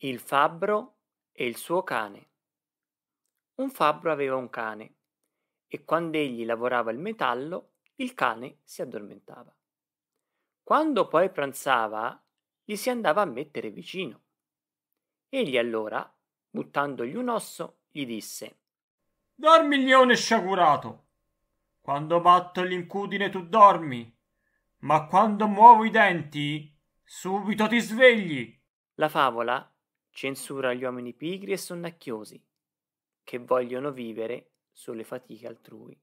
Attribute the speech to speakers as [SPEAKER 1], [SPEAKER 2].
[SPEAKER 1] Il fabbro e il suo cane. Un fabbro aveva un cane e quando egli lavorava il metallo, il cane si addormentava. Quando poi pranzava, gli si andava a mettere vicino. Egli allora, buttandogli un osso, gli disse:
[SPEAKER 2] Dormiglione sciagurato! Quando batto l'incudine tu dormi, ma quando muovo i denti, subito ti svegli.
[SPEAKER 1] La favola Censura gli uomini pigri e sonnacchiosi, che vogliono vivere sulle fatiche altrui.